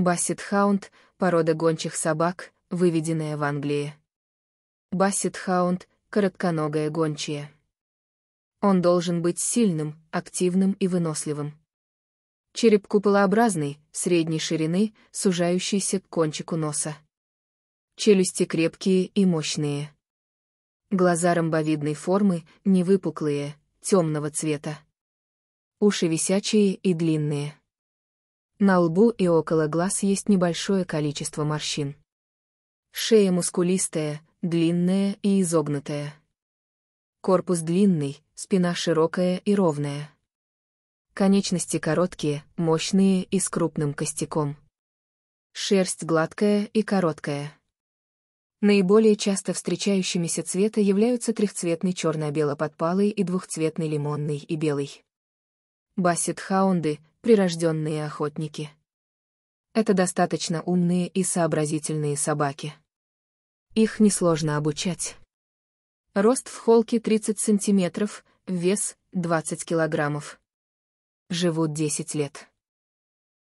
Бассет-хаунд — порода гончих собак, выведенная в Англии. Бассет-хаунд — коротконогая гончая. Он должен быть сильным, активным и выносливым. Череп куполообразный, средней ширины, сужающийся к кончику носа. Челюсти крепкие и мощные. Глаза ромбовидной формы, невыпуклые, темного цвета. Уши висячие и длинные. На лбу и около глаз есть небольшое количество морщин. Шея мускулистая, длинная и изогнутая. Корпус длинный, спина широкая и ровная. Конечности короткие, мощные и с крупным костяком. Шерсть гладкая и короткая. Наиболее часто встречающимися цвета являются трехцветный черно-бело-подпалый и двухцветный лимонный и белый. Бассет-хаунды, прирожденные охотники. Это достаточно умные и сообразительные собаки. Их несложно обучать. Рост в холке 30 сантиметров, вес 20 килограммов. Живут 10 лет.